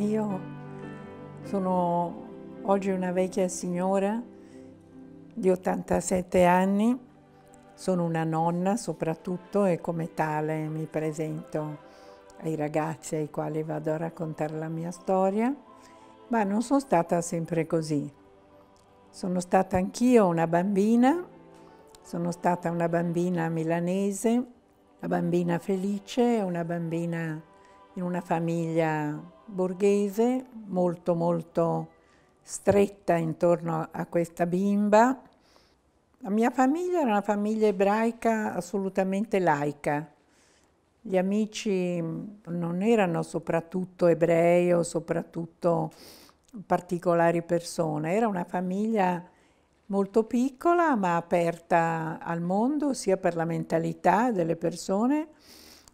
Io sono oggi una vecchia signora di 87 anni, sono una nonna soprattutto e come tale mi presento ai ragazzi ai quali vado a raccontare la mia storia, ma non sono stata sempre così. Sono stata anch'io una bambina, sono stata una bambina milanese, una bambina felice, una bambina in una famiglia borghese molto molto stretta intorno a questa bimba. La mia famiglia era una famiglia ebraica assolutamente laica. Gli amici non erano soprattutto ebrei o soprattutto particolari persone, era una famiglia molto piccola ma aperta al mondo sia per la mentalità delle persone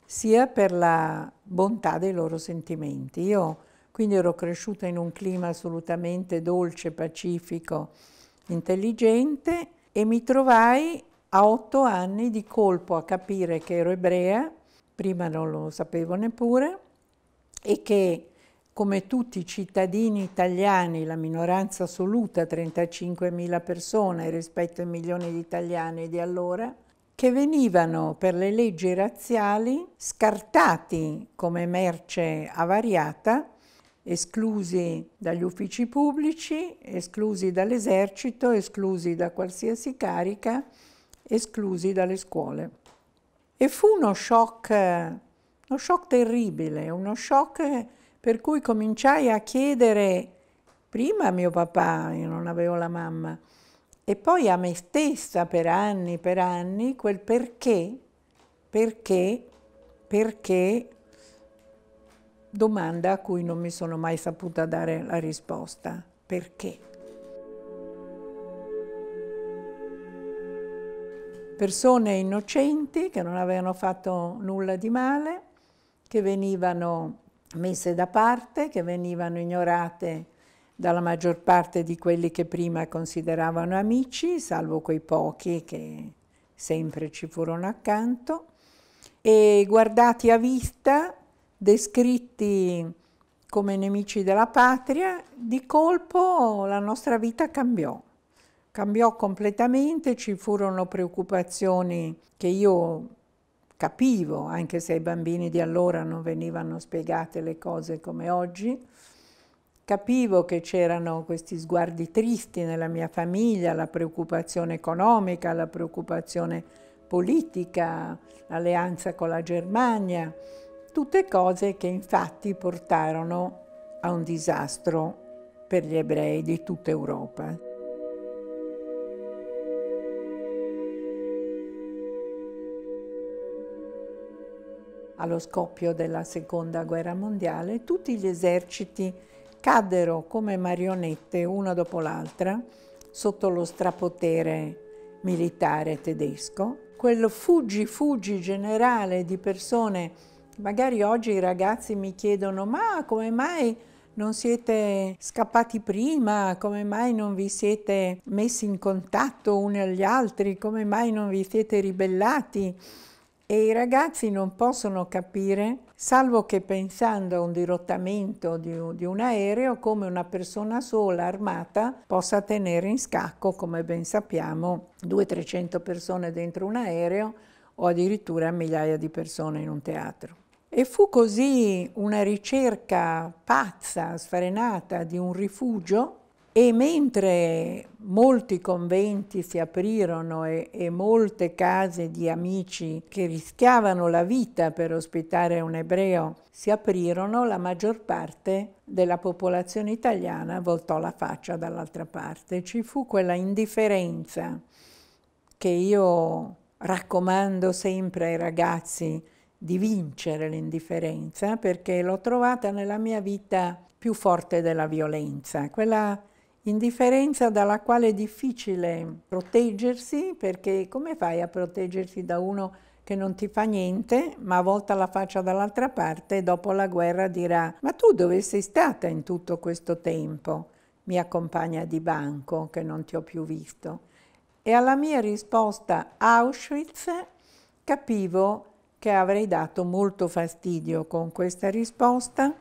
sia per la bontà dei loro sentimenti. Io quindi ero cresciuta in un clima assolutamente dolce, pacifico, intelligente e mi trovai a otto anni di colpo a capire che ero ebrea, prima non lo sapevo neppure, e che come tutti i cittadini italiani, la minoranza assoluta, 35.000 persone rispetto ai milioni di italiani di allora, che venivano per le leggi razziali scartati come merce avariata, esclusi dagli uffici pubblici, esclusi dall'esercito, esclusi da qualsiasi carica, esclusi dalle scuole. E fu uno shock, uno shock terribile, uno shock per cui cominciai a chiedere prima a mio papà, io non avevo la mamma, e poi a me stessa per anni, per anni, quel perché, perché, perché domanda a cui non mi sono mai saputa dare la risposta. Perché? Persone innocenti che non avevano fatto nulla di male, che venivano messe da parte, che venivano ignorate dalla maggior parte di quelli che prima consideravano amici, salvo quei pochi che sempre ci furono accanto, e guardati a vista, descritti come nemici della patria, di colpo la nostra vita cambiò. Cambiò completamente, ci furono preoccupazioni che io capivo, anche se ai bambini di allora non venivano spiegate le cose come oggi, Capivo che c'erano questi sguardi tristi nella mia famiglia, la preoccupazione economica, la preoccupazione politica, l'alleanza con la Germania, tutte cose che infatti portarono a un disastro per gli ebrei di tutta Europa. Allo scoppio della Seconda Guerra Mondiale tutti gli eserciti caddero come marionette una dopo l'altra sotto lo strapotere militare tedesco. Quel fuggi fuggi generale di persone, magari oggi i ragazzi mi chiedono ma come mai non siete scappati prima, come mai non vi siete messi in contatto uni agli altri, come mai non vi siete ribellati? e i ragazzi non possono capire, salvo che pensando a un dirottamento di un, di un, aereo, come una persona sola armata possa tenere in scacco, come ben sappiamo, 200-300 persone dentro un aereo o addirittura migliaia di persone in un teatro. E fu così una ricerca pazza, sfrenata di un rifugio e mentre molti conventi si aprirono e, e, molte case di amici che rischiavano la vita per ospitare un ebreo si aprirono, la maggior parte della popolazione italiana voltò la faccia dall'altra parte. Ci fu quella indifferenza che io raccomando sempre ai ragazzi di vincere l'indifferenza perché l'ho trovata nella mia vita più forte della violenza, quella indifferenza dalla quale è difficile proteggersi perché come fai a proteggerti da uno che non ti fa niente, ma volta la faccia dall'altra parte e dopo la guerra dirà ma tu dove sei stata in tutto questo tempo, mia compagna di banco che non ti ho più visto? E alla mia risposta Auschwitz capivo che avrei dato molto fastidio con questa risposta,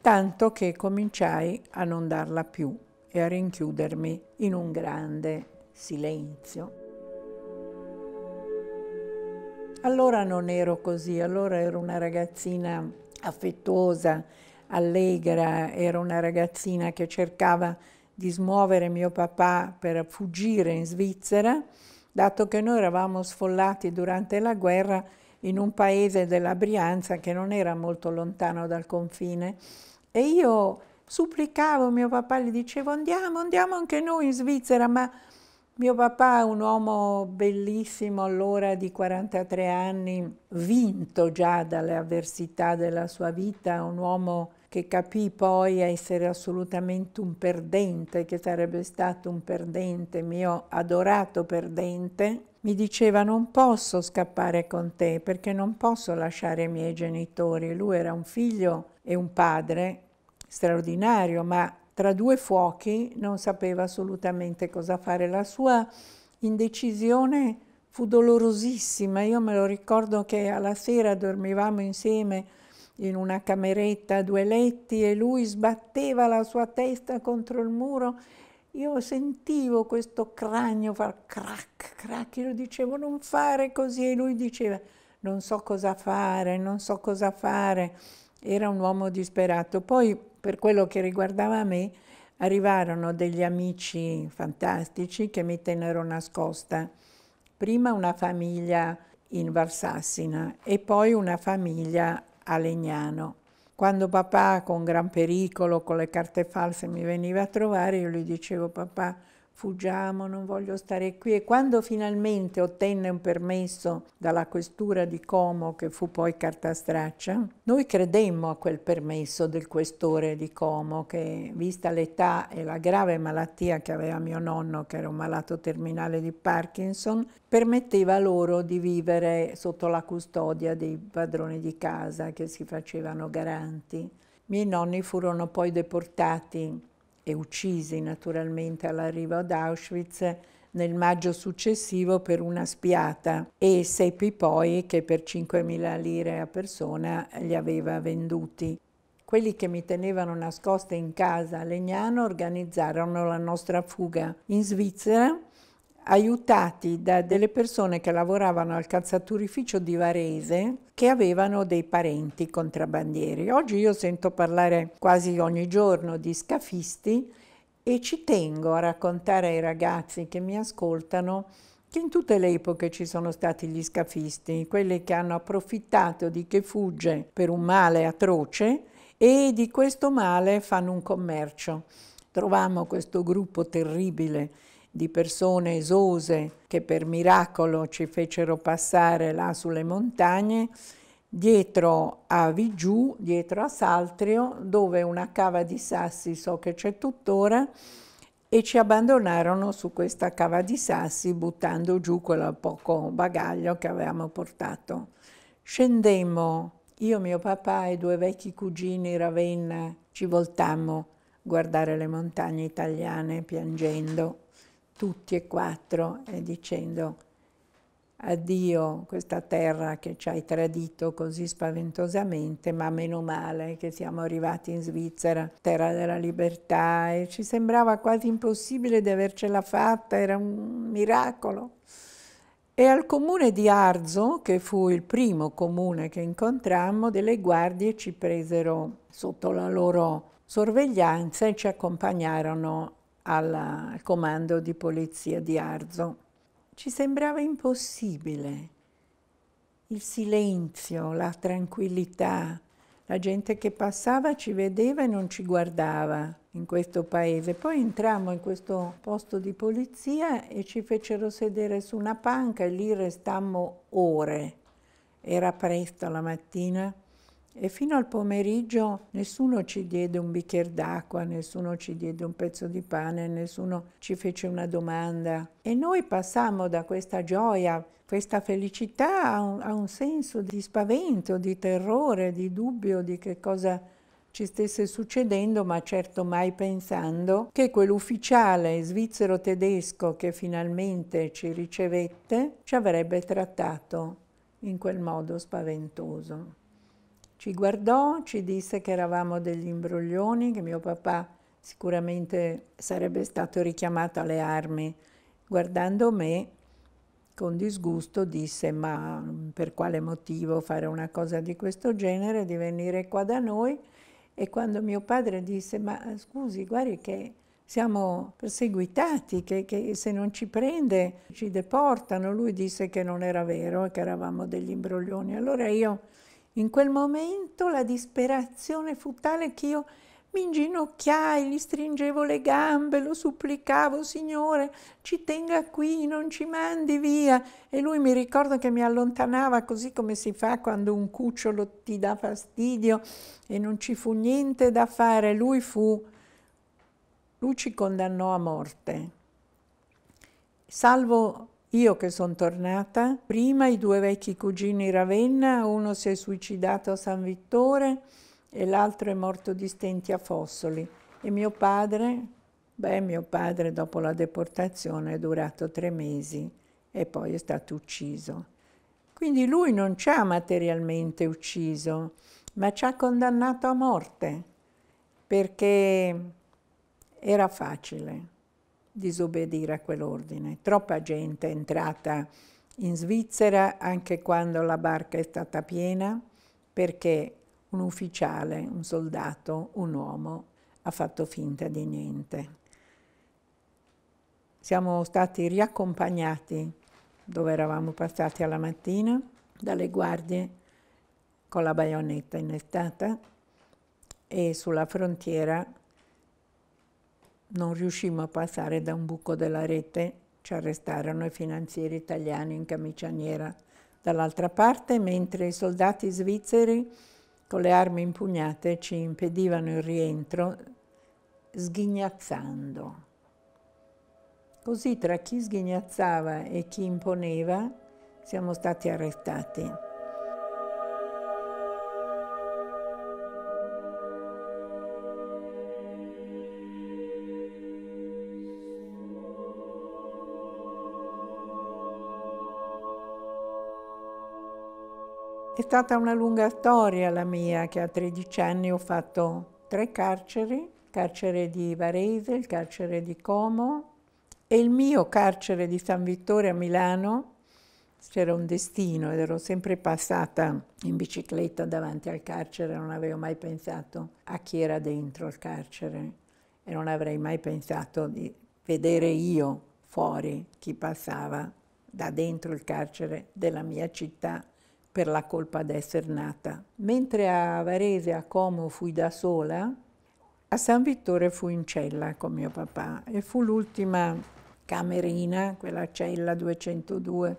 tanto che cominciai a non darla più e a rinchiudermi in un grande silenzio. Allora non ero così, allora ero una ragazzina affettuosa, allegra, ero una ragazzina che cercava di smuovere mio papà per fuggire in Svizzera, dato che noi eravamo sfollati durante la guerra in un paese della Brianza che non era molto lontano dal confine. E io supplicavo mio papà, gli dicevo andiamo, andiamo anche noi in Svizzera, ma mio papà, un uomo bellissimo allora di 43 anni, vinto già dalle avversità della sua vita, un uomo che capì poi essere assolutamente un perdente, che sarebbe stato un perdente, mio adorato perdente, mi diceva non posso scappare con te perché non posso lasciare i miei genitori. Lui era un figlio e un padre straordinario, ma tra due fuochi non sapeva assolutamente cosa fare. La sua indecisione fu dolorosissima. Io me lo ricordo che alla sera dormivamo insieme in una cameretta a due letti e lui sbatteva la sua testa contro il muro. Io sentivo questo cranio far crack, crack, io dicevo non fare così e lui diceva non so cosa fare, non so cosa fare era un uomo disperato. Poi, per quello che riguardava me, arrivarono degli amici fantastici che mi tennero nascosta. Prima una famiglia in Valsassina e poi una famiglia a Legnano. Quando papà, con gran pericolo, con le carte false, mi veniva a trovare, io gli dicevo, papà, fuggiamo, non voglio stare qui. E quando finalmente ottenne un permesso dalla questura di Como, che fu poi carta straccia, noi credemmo a quel permesso del questore di Como, che vista l'età e la grave malattia che aveva mio nonno, che era un malato terminale di Parkinson, permetteva loro di vivere sotto la custodia dei padroni di casa che si facevano garanti. I miei nonni furono poi deportati e uccisi naturalmente all'arrivo ad Auschwitz nel maggio successivo per una spiata e seppi poi che per 5.000 lire a persona li aveva venduti. Quelli che mi tenevano nascosta in casa a Legnano organizzarono la nostra fuga in Svizzera aiutati da delle persone che lavoravano al calzaturificio di Varese che avevano dei parenti contrabbandieri. Oggi io sento parlare quasi ogni giorno di scafisti e ci tengo a raccontare ai ragazzi che mi ascoltano che in tutte le epoche ci sono stati gli scafisti, quelli che hanno approfittato di chi fugge per un male atroce e di questo male fanno un commercio. Trovamo questo gruppo terribile di persone esose che per miracolo ci fecero passare là sulle montagne, dietro a Vigiù, dietro a Saltrio, dove una cava di sassi so che c'è tuttora, e ci abbandonarono su questa cava di sassi buttando giù quel poco bagaglio che avevamo portato. Scendemmo, io, mio papà e due vecchi cugini Ravenna ci voltammo a guardare le montagne italiane piangendo tutti e quattro eh, dicendo addio questa terra che ci hai tradito così spaventosamente, ma meno male che siamo arrivati in Svizzera, terra della libertà, e ci sembrava quasi impossibile di avercela fatta, era un miracolo. E al comune di Arzo, che fu il primo comune che incontrammo, delle guardie ci presero sotto la loro sorveglianza e ci accompagnarono al comando di polizia di Arzo. Ci sembrava impossibile il silenzio, la tranquillità. La gente che passava ci vedeva e non ci guardava in questo paese. Poi entrammo in questo posto di polizia e ci fecero sedere su una panca e lì restammo ore. Era presto la mattina e fino al pomeriggio nessuno ci diede un bicchiere d'acqua, nessuno ci diede un pezzo di pane, nessuno ci fece una domanda. E noi passammo da questa gioia, questa felicità a un, a un senso di spavento, di terrore, di dubbio di che cosa ci stesse succedendo, ma certo mai pensando che quell'ufficiale svizzero-tedesco che finalmente ci ricevette ci avrebbe trattato in quel modo spaventoso. Ci guardò, ci disse che eravamo degli imbroglioni, che mio papà sicuramente sarebbe stato richiamato alle armi. Guardando me con disgusto disse ma per quale motivo fare una cosa di questo genere, di venire qua da noi? E quando mio padre disse ma scusi, guardi che siamo perseguitati, che, che, se non ci prende ci deportano. Lui disse che non era vero e che eravamo degli imbroglioni. Allora io in quel momento la disperazione fu tale che io mi inginocchiai, gli stringevo le gambe, lo supplicavo, Signore, ci tenga qui, non ci mandi via. E lui mi ricordo che mi allontanava così come si fa quando un cucciolo ti dà fastidio e non ci fu niente da fare. Lui fu, lui ci condannò a morte. Salvo io che sono tornata, prima i due vecchi cugini Ravenna, uno si è suicidato a San Vittore e l'altro è morto di stenti a Fossoli. E mio padre, beh, mio padre dopo la deportazione è durato tre mesi e poi è stato ucciso. Quindi lui non ci ha materialmente ucciso, ma ci ha condannato a morte, perché era facile disobbedire a quell'ordine. Troppa gente è entrata in Svizzera anche quando la barca è stata piena perché un ufficiale, un soldato, un uomo ha fatto finta di niente. Siamo stati riaccompagnati dove eravamo passati alla mattina dalle guardie con la baionetta innestata e sulla frontiera non riuscimmo a passare da un buco della rete, ci arrestarono i finanzieri italiani in camicia nera dall'altra parte, mentre i soldati svizzeri con le armi impugnate ci impedivano il rientro sghignazzando. Così tra chi sghignazzava e chi imponeva siamo stati arrestati. È stata una lunga storia la mia, che a 13 anni ho fatto tre carceri, il carcere di Varese, il carcere di Como e il mio carcere di San Vittore a Milano. C'era un destino ed ero sempre passata in bicicletta davanti al carcere, non avevo mai pensato a chi era dentro il carcere e non avrei mai pensato di vedere io fuori chi passava da dentro il carcere della mia città per la colpa d'essere nata. Mentre a Varese, a Como, fui da sola, a San Vittore fu in cella con mio papà e fu l'ultima camerina, quella cella 202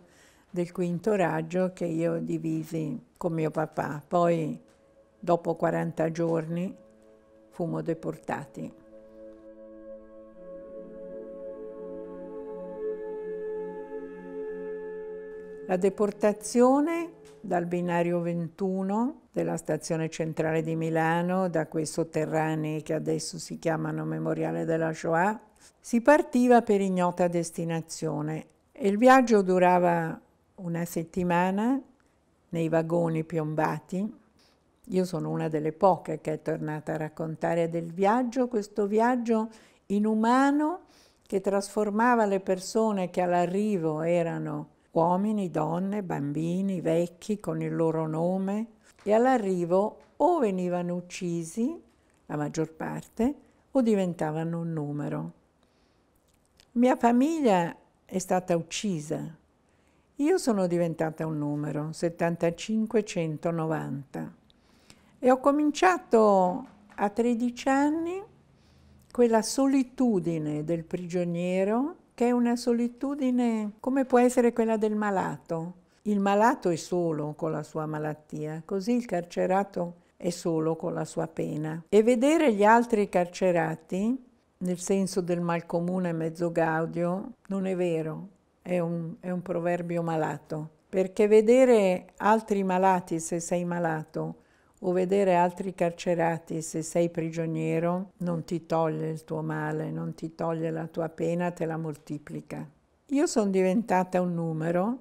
del quinto raggio che io divisi con mio papà. Poi, dopo 40 giorni, fumo deportati. La deportazione dal binario 21 della stazione centrale di Milano, da quei sotterranei che adesso si chiamano Memoriale della Shoah, si partiva per ignota destinazione e il viaggio durava una settimana nei vagoni piombati. Io sono una delle poche che è tornata a raccontare del viaggio, questo viaggio inumano che trasformava le persone che all'arrivo erano uomini, donne, bambini, vecchi con il loro nome e all'arrivo o venivano uccisi, la maggior parte, o diventavano un numero. Mia famiglia è stata uccisa. Io sono diventata un numero, 7590. E ho cominciato a 13 anni quella solitudine del prigioniero che è una solitudine come può essere quella del malato. Il malato è solo con la sua malattia, così il carcerato è solo con la sua pena. E vedere gli altri carcerati, nel senso del malcomune mezzo gaudio, non è vero, è un, è un proverbio malato. Perché vedere altri malati, se sei malato, o vedere altri carcerati, se sei prigioniero, non ti toglie il tuo male, non ti toglie la tua pena, te la moltiplica. Io sono diventata un numero,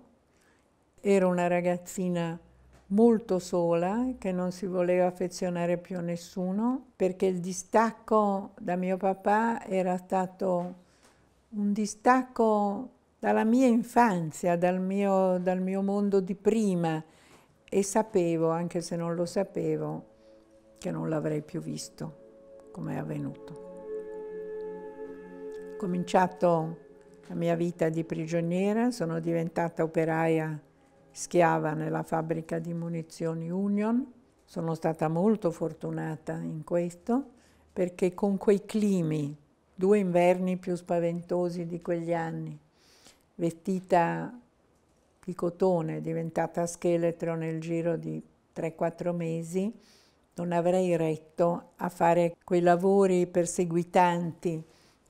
ero una ragazzina molto sola, che non si voleva affezionare più a nessuno, perché il distacco da mio papà era stato un distacco dalla mia infanzia, dal mio, dal mio mondo di prima, e sapevo, anche se non lo sapevo, che non l'avrei più visto come è avvenuto. Ho cominciato la mia vita di prigioniera, sono diventata operaia schiava nella fabbrica di munizioni Union. Sono stata molto fortunata in questo perché con quei climi, due inverni più spaventosi di quegli anni, vestita di cotone diventata scheletro nel giro di 3-4 mesi, non avrei retto a fare quei lavori perseguitanti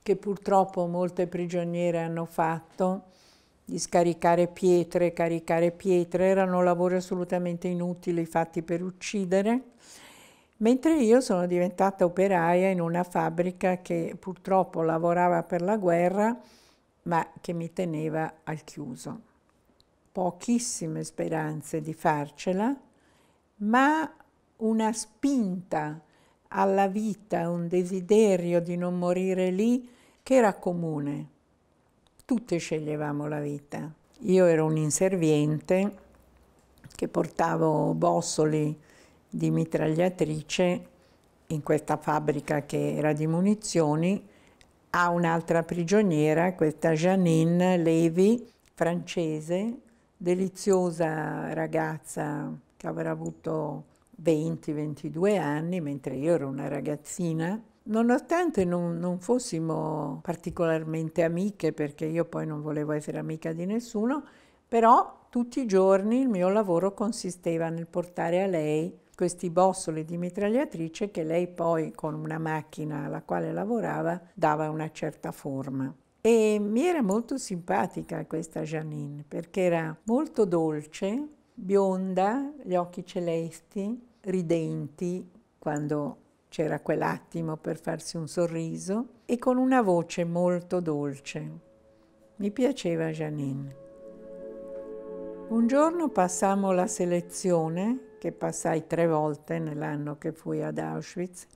che purtroppo molte prigioniere hanno fatto, di scaricare pietre, caricare pietre, erano lavori assolutamente inutili fatti per uccidere, mentre io sono diventata operaia in una fabbrica che purtroppo lavorava per la guerra, ma che mi teneva al chiuso pochissime speranze di farcela, ma una spinta alla vita, un desiderio di non morire lì che era comune. Tutte sceglievamo la vita. Io ero un inserviente che portavo bossoli di mitragliatrice in questa fabbrica che era di munizioni a un'altra prigioniera, questa Janine Levi, francese, deliziosa ragazza che avrà avuto 20-22 anni, mentre io ero una ragazzina. Nonostante non, non, fossimo particolarmente amiche, perché io poi non volevo essere amica di nessuno, però tutti i giorni il mio lavoro consisteva nel portare a lei questi bossoli di mitragliatrice che lei poi con una macchina alla quale lavorava dava una certa forma. E mi era molto simpatica questa Janine perché era molto dolce, bionda, gli occhi celesti, ridenti quando c'era quell'attimo per farsi un sorriso e con una voce molto dolce. Mi piaceva Janine. Un giorno passammo la selezione, che passai tre volte nell'anno che fui ad Auschwitz,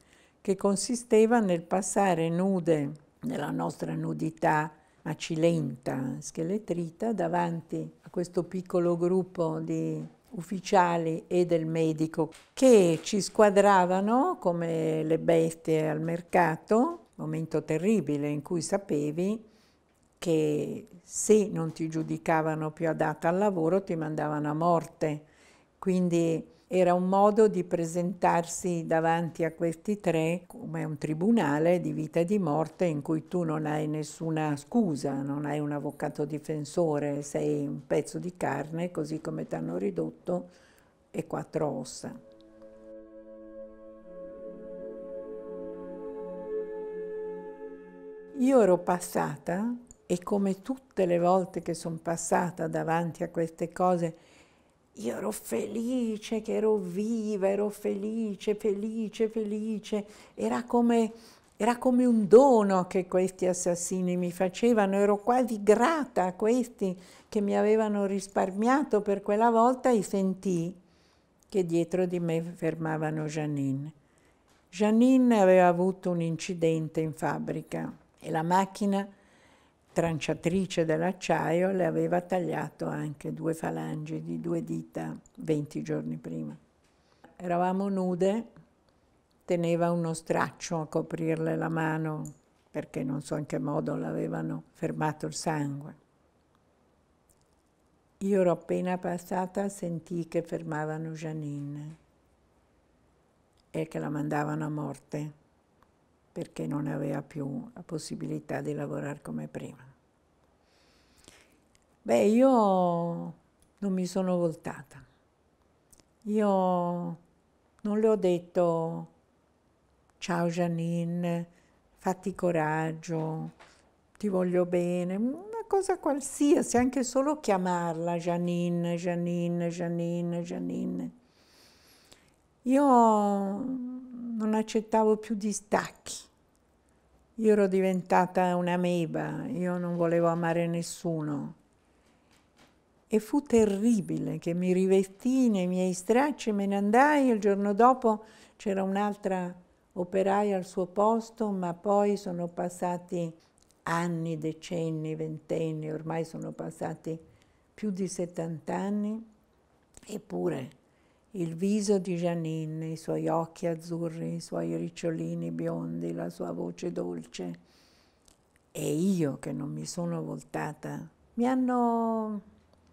che consisteva nel passare nude nella nostra nudità macilenta, scheletrita, davanti a questo piccolo gruppo di ufficiali e del medico che ci squadravano come le bestie al mercato, momento terribile in cui sapevi che se non ti giudicavano più adatta al lavoro ti mandavano a morte. Quindi era un modo di presentarsi davanti a questi tre come un tribunale di vita e di morte in cui tu non hai nessuna scusa, non hai un avvocato difensore, sei un pezzo di carne così come ti hanno ridotto e quattro ossa. Io ero passata e come tutte le volte che sono passata davanti a queste cose io ero felice che ero viva, ero felice, felice, felice. Era come, era come un dono che questi assassini mi facevano, ero quasi grata a questi che mi avevano risparmiato per quella volta e sentii che dietro di me fermavano Janine. Janine aveva avuto un incidente in fabbrica e la macchina tranciatrice dell'acciaio le aveva tagliato anche due falangi di due dita 20 giorni prima. Eravamo nude, teneva uno straccio a coprirle la mano perché non so in che modo l'avevano fermato il sangue. Io ero appena passata, sentì che fermavano Janine e che la mandavano a morte perché non aveva più la possibilità di lavorare come prima. Beh, io non mi sono voltata. Io non le ho detto ciao Janine, fatti coraggio, ti voglio bene, una cosa qualsiasi, anche solo chiamarla Janine, Janine, Janine, Janine. Io non accettavo più distacchi. Io ero diventata un'ameba, io non volevo amare nessuno e fu terribile che mi rivestì nei miei stracci, me ne andai, il giorno dopo c'era un'altra operaia al suo posto, ma poi sono passati anni, decenni, ventenni, ormai sono passati più di 70 anni, eppure il viso di Janine, i suoi occhi azzurri, i suoi ricciolini biondi, la sua voce dolce e io che non mi sono voltata, mi hanno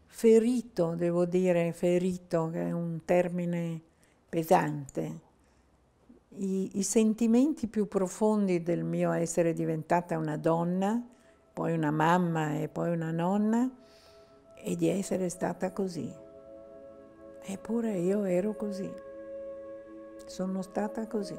ferito, devo dire ferito, che è un termine pesante. I, I, sentimenti più profondi del mio essere diventata una donna, poi una mamma e poi una nonna, e di essere stata così. Eppure io ero così. Sono stata così.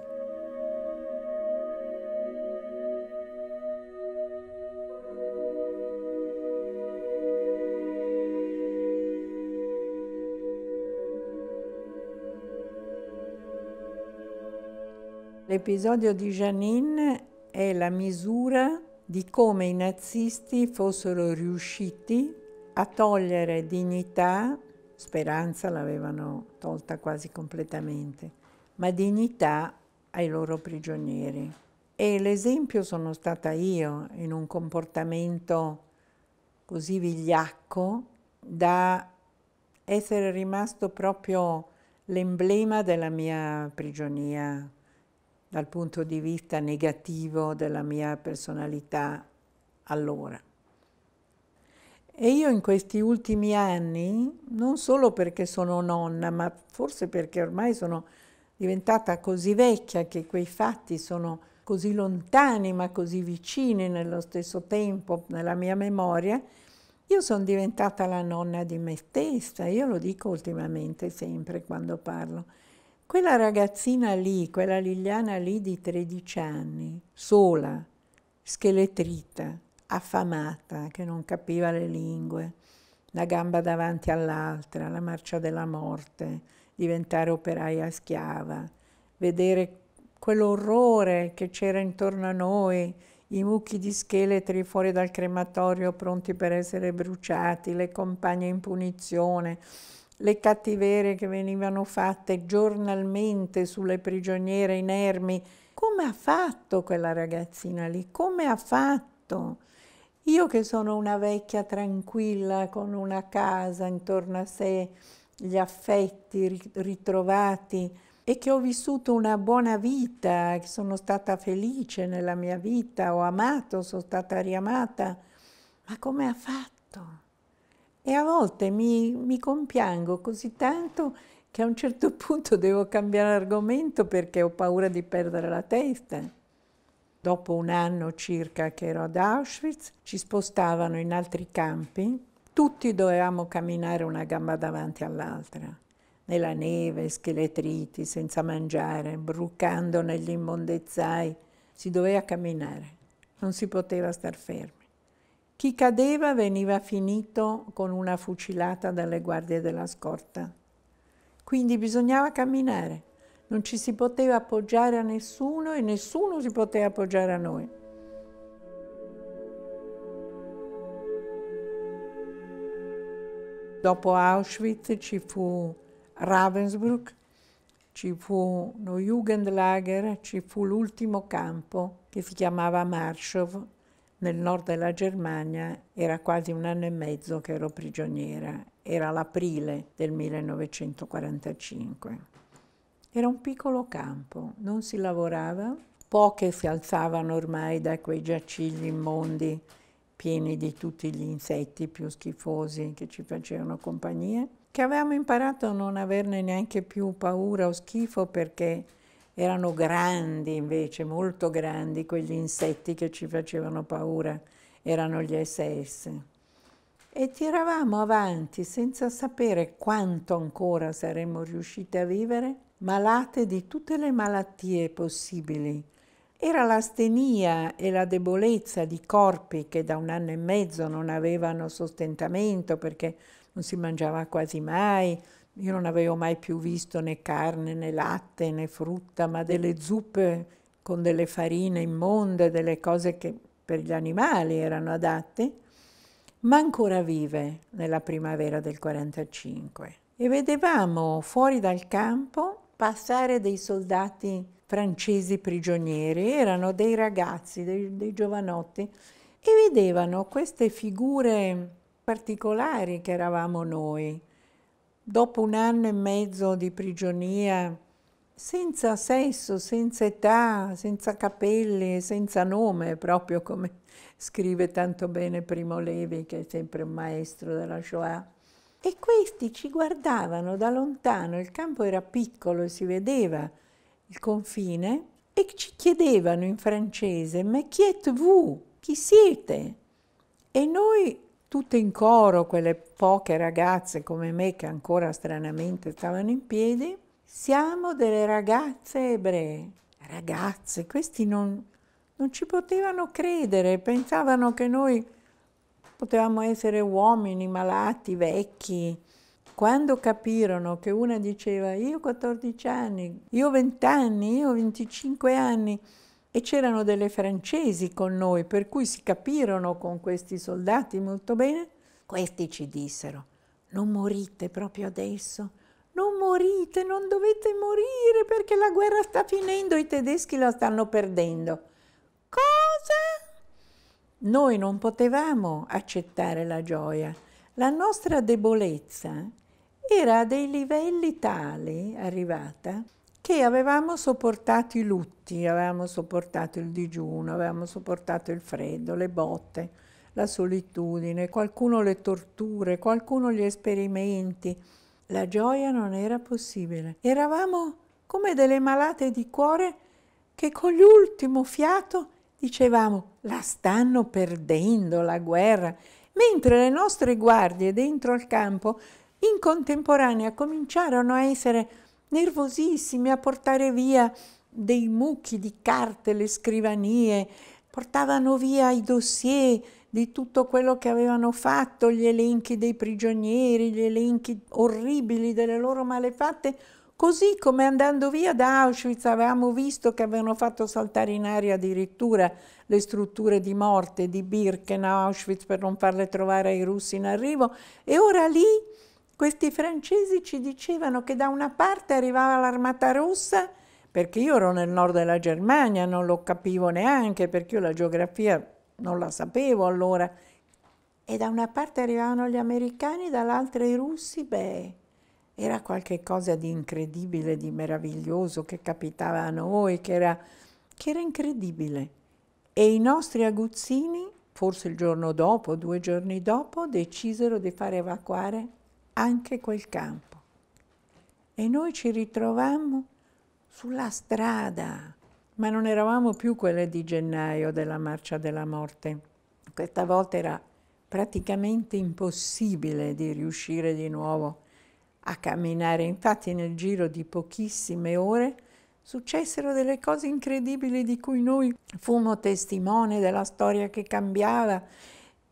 L'episodio di Janine è la misura di come i nazisti fossero riusciti a togliere dignità, speranza l'avevano tolta quasi completamente, ma dignità ai loro prigionieri. E l'esempio sono stata io in un comportamento così vigliacco da essere rimasto proprio l'emblema della mia prigionia dal punto di vista negativo della mia personalità allora. E io in questi ultimi anni, non solo perché sono nonna, ma forse perché ormai sono diventata così vecchia che quei fatti sono così lontani ma così vicini nello stesso tempo nella mia memoria, io sono diventata la nonna di me stessa, io lo dico ultimamente sempre quando parlo. Quella ragazzina lì, quella Liliana lì di 13 anni, sola, scheletrita, affamata, che non capiva le lingue, una gamba davanti all'altra, la marcia della morte, diventare operaia schiava, vedere quell'orrore che c'era intorno a noi, i mucchi di scheletri fuori dal crematorio pronti per essere bruciati, le compagne in punizione, le cattiverie che venivano fatte giornalmente sulle prigioniere inermi. Come ha fatto quella ragazzina lì? Come ha fatto? Io che sono una vecchia tranquilla con una casa intorno a sé, gli affetti ritrovati e che ho vissuto una buona vita, che sono stata felice nella mia vita, ho amato, sono stata riamata, ma come ha fatto? e a volte mi, mi compiango così tanto che a un certo punto devo cambiare argomento perché ho paura di perdere la testa. Dopo un anno circa che ero ad Auschwitz, ci spostavano in altri campi, tutti dovevamo camminare una gamba davanti all'altra, nella neve, scheletriti, senza mangiare, brucando negli immondezzai, si doveva camminare, non si poteva star fermi. Chi cadeva veniva finito con una fucilata dalle guardie della scorta. Quindi bisognava camminare, non ci si poteva appoggiare a nessuno e nessuno si poteva appoggiare a noi. Dopo Auschwitz ci fu Ravensbrück, ci fu lo Jugendlager, ci fu l'ultimo campo che si chiamava Marshov, nel nord della Germania era quasi un anno e mezzo che ero prigioniera, era l'aprile del 1945. Era un piccolo campo, non si lavorava, poche si alzavano ormai da quei giacigli immondi pieni di tutti gli insetti più schifosi che ci facevano compagnia, che avevamo imparato a non averne neanche più paura o schifo perché erano grandi invece, molto grandi quegli insetti che ci facevano paura, erano gli SS. E tiravamo avanti senza sapere quanto ancora saremmo riusciti a vivere, malate di tutte le malattie possibili. Era l'astenia e la debolezza di corpi che da un anno e mezzo non avevano sostentamento perché non si mangiava quasi mai, io non avevo mai più visto né carne né latte né frutta, ma delle zuppe con delle farine immonde, delle cose che per gli animali erano adatte, ma ancora vive nella primavera del 45. E vedevamo fuori dal campo passare dei soldati francesi prigionieri, erano dei ragazzi, dei, dei giovanotti, e vedevano queste figure particolari che eravamo noi, dopo un anno e mezzo di prigionia, senza sesso, senza età, senza capelli, senza nome, proprio come scrive tanto bene Primo Levi, che è sempre un maestro della Shoah. E questi ci guardavano da lontano, il campo era piccolo e si vedeva il confine, e ci chiedevano in francese, ma chi êtes vous? Chi siete? E noi tutte in coro, quelle poche ragazze come me che ancora stranamente stavano in piedi, siamo delle ragazze ebree. Ragazze, questi non, non ci potevano credere, pensavano che noi potevamo essere uomini malati, vecchi. Quando capirono che una diceva io 14 anni, io 20 anni, io 25 anni, e c'erano delle francesi con noi, per cui si capirono con questi soldati molto bene. Questi ci dissero, non morite proprio adesso, non morite, non dovete morire perché la guerra sta finendo, i tedeschi la stanno perdendo. Cosa? Noi non potevamo accettare la gioia. La nostra debolezza era a dei livelli tali, arrivata, che avevamo sopportato i lutti, avevamo sopportato il digiuno, avevamo sopportato il freddo, le botte, la solitudine, qualcuno le torture, qualcuno gli esperimenti. La gioia non era possibile. Eravamo come delle malate di cuore che con l'ultimo fiato dicevamo la stanno perdendo la guerra, mentre le nostre guardie dentro al campo in contemporanea cominciarono a essere nervosissimi a portare via dei mucchi di carte, le scrivanie, portavano via i dossier di tutto quello che avevano fatto, gli elenchi dei prigionieri, gli elenchi orribili delle loro malefatte, così come andando via da Auschwitz avevamo visto che avevano fatto saltare in aria addirittura le strutture di morte di Birkenau, Auschwitz per non farle trovare ai russi in arrivo, e ora lì questi francesi ci dicevano che da una parte arrivava l'armata rossa, perché io ero nel nord della Germania, non lo capivo neanche, perché io la geografia non la sapevo allora. E da una parte arrivavano gli americani, dall'altra i russi, beh, era qualcosa di incredibile, di meraviglioso che capitava a noi, che era, che era incredibile. E i nostri aguzzini, forse il giorno dopo, due giorni dopo, decisero di far evacuare anche quel campo. E noi ci ritrovammo sulla strada, ma non eravamo più quelle di gennaio della marcia della morte. Questa volta era praticamente impossibile di riuscire di nuovo a camminare. Infatti nel giro di pochissime ore successero delle cose incredibili di cui noi fumo testimone della storia che cambiava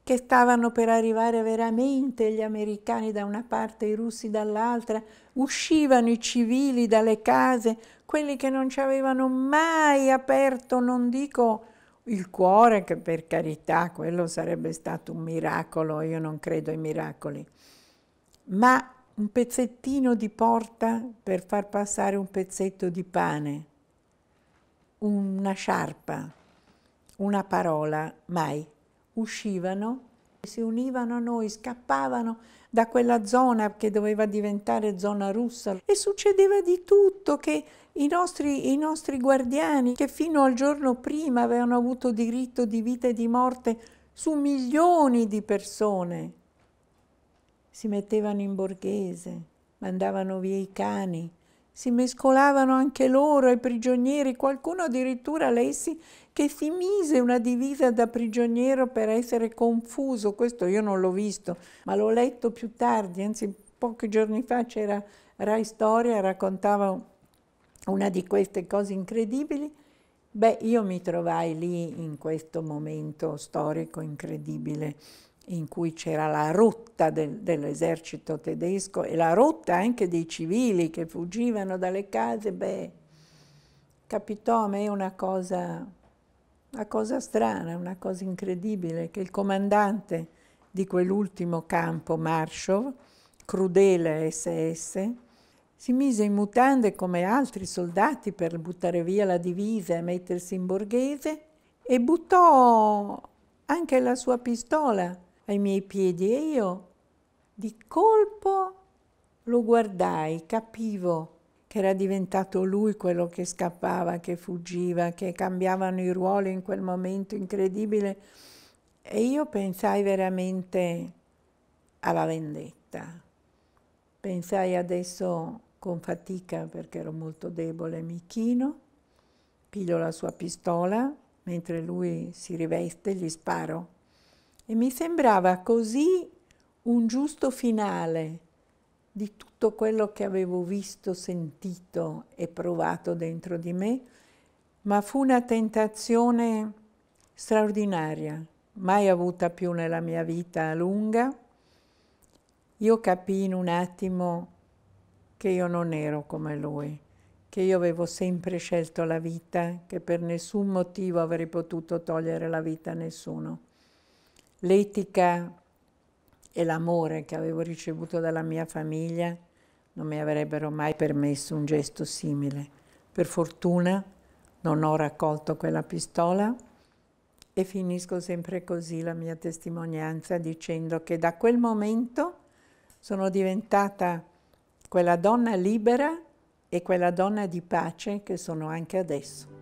che stavano per arrivare veramente gli americani da una parte e i russi dall'altra, uscivano i civili dalle case, quelli che non ci avevano mai aperto, non dico il cuore, che per carità quello sarebbe stato un miracolo, io non credo ai miracoli, ma un pezzettino di porta per far passare un pezzetto di pane, una sciarpa, una parola, mai uscivano, si univano a noi, scappavano da quella zona che doveva diventare zona russa e succedeva di tutto che i nostri, i nostri guardiani che fino al giorno prima avevano avuto diritto di vita e di morte su milioni di persone si mettevano in borghese, mandavano via i cani, si mescolavano anche loro ai prigionieri, qualcuno addirittura lei si che si mise una divisa da prigioniero per essere confuso, questo io non l'ho visto, ma l'ho letto più tardi, anzi pochi giorni fa c'era Rai Storia, raccontava una di queste cose incredibili, beh io mi trovai lì in questo momento storico incredibile in cui c'era la rotta del, dell'esercito tedesco e la rotta anche dei civili che fuggivano dalle case, beh, capitò a me una cosa una cosa strana, una cosa incredibile, che il comandante di quell'ultimo campo, Marshall, crudele SS, si mise in mutande come altri soldati per buttare via la divisa e mettersi in borghese e buttò anche la sua pistola ai miei piedi e io di colpo lo guardai, capivo che era diventato lui quello che scappava, che fuggiva, che cambiavano i ruoli in quel momento incredibile. E io pensai veramente alla vendetta. Pensai adesso con fatica, perché ero molto debole, mi chino, piglio la sua pistola, mentre lui si riveste, gli sparo. E mi sembrava così un giusto finale di tutto quello che avevo visto, sentito e provato dentro di me, ma fu una tentazione straordinaria, mai avuta più nella mia vita lunga. Io capì in un attimo che io non ero come lui, che io avevo sempre scelto la vita, che per nessun motivo avrei potuto togliere la vita a nessuno. L'etica e l'amore che avevo ricevuto dalla mia famiglia non mi avrebbero mai permesso un gesto simile. Per fortuna non ho raccolto quella pistola e finisco sempre così la mia testimonianza dicendo che da quel momento sono diventata quella donna libera e quella donna di pace che sono anche adesso.